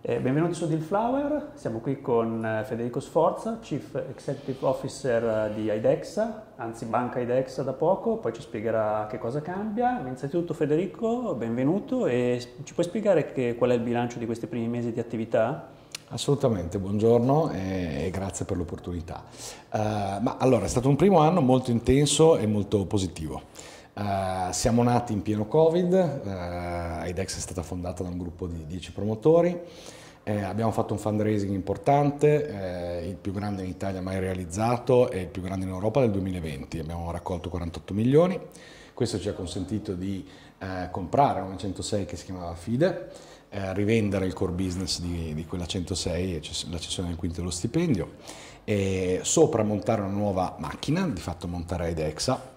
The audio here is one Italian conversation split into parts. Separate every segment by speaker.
Speaker 1: Eh, benvenuti su Dillflower, siamo qui con eh, Federico Sforza, Chief Executive Officer eh, di IDEXA, anzi Banca IDEXA da poco, poi ci spiegherà che cosa cambia. Innanzitutto Federico, benvenuto e ci puoi spiegare che, qual è il bilancio di questi primi mesi di attività? Assolutamente,
Speaker 2: buongiorno e grazie per l'opportunità. Uh, ma allora, è stato un primo anno molto intenso e molto positivo. Eh, siamo nati in pieno Covid, uh, eh, IDEX è stata fondata da un gruppo di 10 promotori, eh, abbiamo fatto un fundraising importante, eh, il più grande in Italia mai realizzato e il più grande in Europa del 2020, abbiamo raccolto 48 milioni, questo ci ha consentito di eh, comprare una 106 che si chiamava FIDE, eh, rivendere il core business di, di quella 106 la cessione del quinto dello stipendio e sopra montare una nuova macchina, di fatto montare IDEXA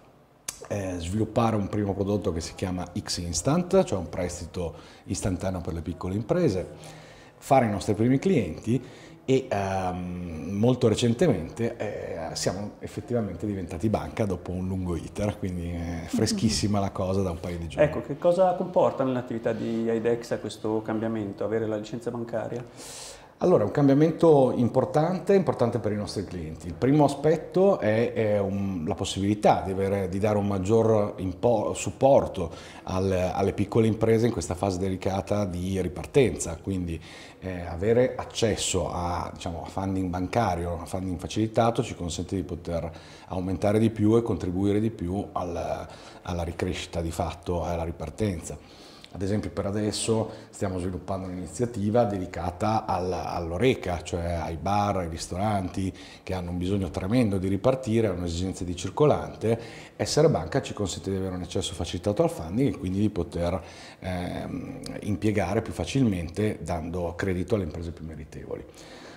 Speaker 2: eh, sviluppare un primo prodotto che si chiama X Instant, cioè un prestito istantaneo per le piccole imprese, fare i nostri primi clienti e ehm, molto recentemente eh, siamo effettivamente diventati banca dopo un lungo iter, quindi è freschissima la cosa da un paio di giorni.
Speaker 1: Ecco, che cosa comporta nell'attività di IDEX questo cambiamento, avere la licenza bancaria?
Speaker 2: Allora, un cambiamento importante, importante per i nostri clienti. Il primo aspetto è, è un, la possibilità di, avere, di, dare un maggior supporto al, alle piccole imprese in questa fase delicata di ripartenza, quindi eh, avere accesso a, diciamo, a funding bancario, a funding facilitato ci consente di poter aumentare di più e contribuire di più alla, alla ricrescita di fatto, alla ripartenza. Ad esempio per adesso stiamo sviluppando un'iniziativa dedicata all'oreca, cioè ai bar, ai ristoranti che hanno un bisogno tremendo di ripartire, hanno esigenze di circolante. Essere banca ci consente di avere un accesso facilitato al funding e quindi di poter ehm, impiegare più facilmente dando credito alle imprese più meritevoli.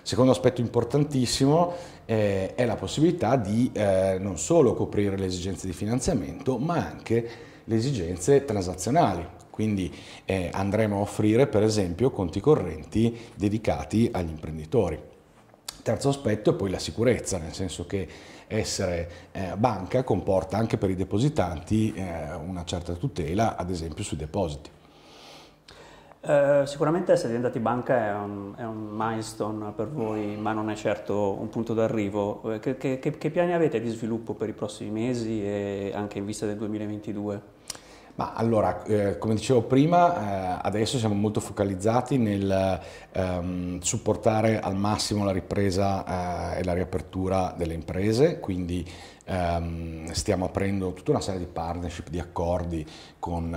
Speaker 2: Secondo aspetto importantissimo eh, è la possibilità di eh, non solo coprire le esigenze di finanziamento, ma anche le esigenze transazionali, quindi eh, andremo a offrire per esempio conti correnti dedicati agli imprenditori. Terzo aspetto è poi la sicurezza, nel senso che essere eh, banca comporta anche per i depositanti eh, una certa tutela, ad esempio sui depositi.
Speaker 1: Eh, sicuramente essere diventati banca è un, è un, milestone per voi, ma non è certo un punto d'arrivo. Eh, che, che, che, piani avete di sviluppo per i prossimi mesi e anche in vista del 2022?
Speaker 2: Ma allora, eh, come dicevo prima, eh, adesso siamo molto focalizzati nel ehm, supportare al massimo la ripresa eh, e la riapertura delle imprese, quindi Um, stiamo aprendo tutta una serie di partnership, di accordi con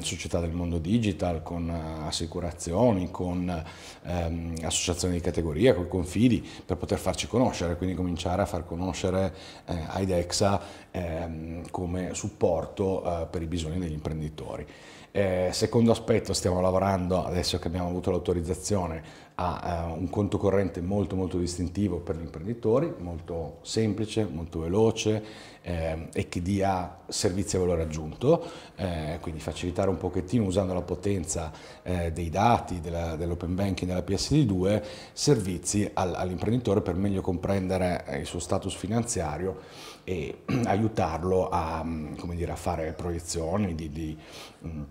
Speaker 2: uh, società del mondo digital, con uh, assicurazioni, con um, associazioni di categoria, con confidi, per poter farci conoscere, quindi cominciare a far conoscere eh, IDEXA ehm, come supporto eh, per i bisogni degli imprenditori. Eh, secondo aspetto, stiamo lavorando, adesso che abbiamo avuto l'autorizzazione, ha eh, un conto corrente molto molto distintivo per gli imprenditori, molto semplice, molto veloce eh, e che dia servizi a valore aggiunto, eh, quindi facilitare un pochettino usando la potenza eh, dei dati dell'open dell banking della PSD2, servizi al, all'imprenditore per meglio comprendere eh, il suo status finanziario e aiutarlo a, mm, dire, a fare proiezioni di, di mm,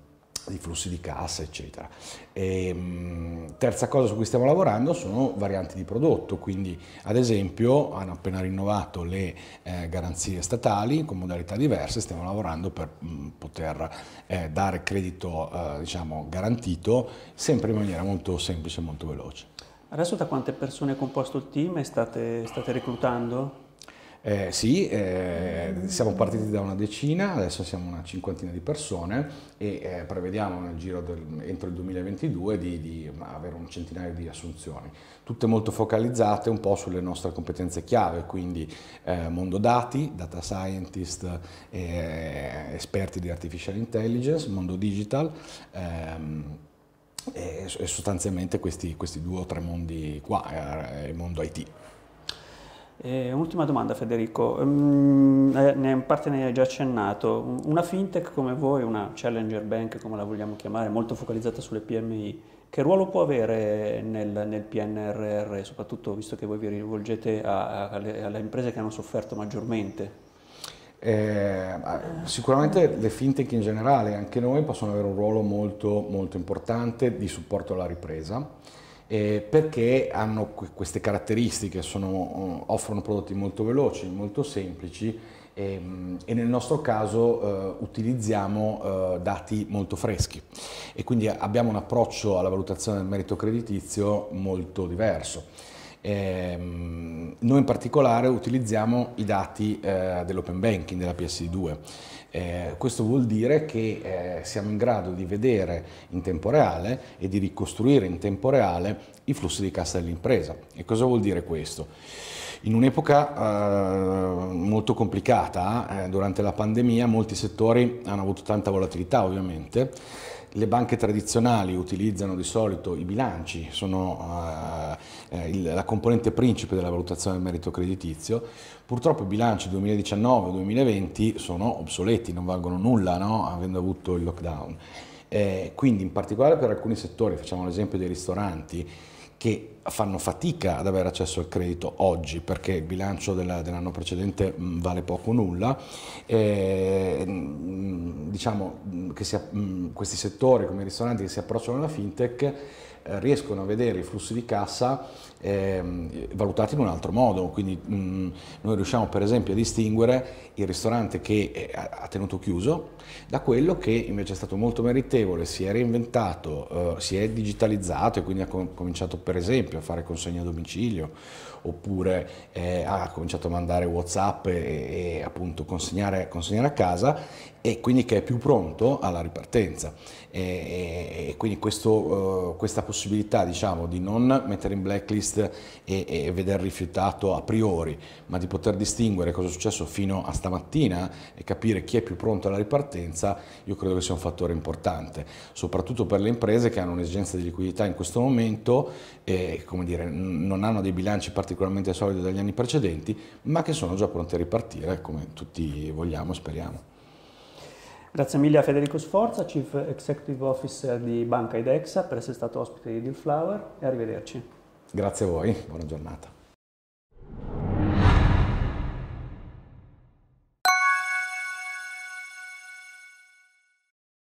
Speaker 2: di flussi di cassa, eccetera. E, ehm, terza cosa su cui stiamo lavorando sono varianti di prodotto, quindi ad esempio hanno appena rinnovato le eh, garanzie statali con modalità diverse, stiamo lavorando per mh, mm, poter eh, dare credito eh, diciamo, garantito sempre in maniera molto semplice e molto veloce.
Speaker 1: Adesso da quante persone è composto il team e state, state reclutando?
Speaker 2: Eh, sì, eh, siamo partiti da una decina, adesso siamo una cinquantina di persone e eh, prevediamo nel giro del, entro il 2022 di, di, avere un centinaio di assunzioni, tutte molto focalizzate un po' sulle nostre competenze chiave, quindi eh, mondo dati, data scientist, eh, esperti di artificial intelligence, mondo digital. Ehm, e sostanzialmente questi, questi due o tre mondi qua, eh, il mondo IT.
Speaker 1: Eh, un'ultima domanda Federico, mm, eh, in parte ne hai già accennato, una fintech come voi, una challenger bank come la vogliamo chiamare, molto focalizzata sulle PMI, che ruolo può avere nel, nel PNRR, soprattutto visto che voi vi rivolgete a, a, alle, alle imprese che hanno sofferto maggiormente?
Speaker 2: Eh, ah, sicuramente le fintech in generale, anche noi, possono avere un ruolo molto, molto importante di supporto alla ripresa eh, perché hanno queste caratteristiche, sono, uh, offrono prodotti molto veloci, molto semplici ehm, e nel nostro caso eh, utilizziamo eh, dati molto freschi e quindi abbiamo un approccio alla valutazione del merito creditizio molto diverso. Eh, noi in particolare utilizziamo i dati eh, dell'open banking, della PSD2. Eh, questo vuol dire che eh, siamo in grado di vedere in tempo reale e di ricostruire in tempo reale i flussi di cassa dell'impresa. E cosa vuol dire questo? In un'epoca eh, molto complicata, eh, durante la pandemia, molti settori hanno avuto tanta volatilità ovviamente, le banche tradizionali utilizzano di solito i bilanci, sono eh, eh, il, la componente principe della valutazione del merito creditizio, purtroppo i bilanci 2019-2020 sono obsoleti, non valgono nulla no? avendo avuto il lockdown. Eh, quindi in particolare per alcuni settori, facciamo l'esempio dei ristoranti, che fanno fatica ad avere accesso al credito oggi perché il bilancio dell'anno precedente mm, vale poco o nulla. E, eh, mm, diciamo mm, che si, questi settori come i ristoranti che si approcciano alla fintech riescono a vedere i flussi di cassa eh, valutati in un altro modo, quindi mh, mm, noi riusciamo per esempio a distinguere il ristorante che eh, ha tenuto chiuso da quello che invece è stato molto meritevole, si è reinventato, eh, si è digitalizzato e quindi ha com cominciato per esempio a fare consegne a domicilio oppure eh, ha cominciato a mandare Whatsapp e, e appunto consegnare, consegnare, a casa e quindi che è più pronto alla ripartenza e, e quindi questo, eh, questa possibilità possibilità diciamo, di non mettere in blacklist e, e veder rifiutato a priori, ma di poter distinguere cosa è successo fino a stamattina e capire chi è più pronto alla ripartenza, io credo che sia un fattore importante, soprattutto per le imprese che hanno un'esigenza di liquidità in questo momento e dire, non hanno dei bilanci particolarmente solidi dagli anni precedenti, ma che sono già pronte a ripartire come tutti vogliamo e speriamo.
Speaker 1: Grazie mille a Federico Sforza, Chief Executive Officer di Banca Idexa, per essere stato ospite di Flower e arrivederci.
Speaker 2: Grazie a voi, buona giornata.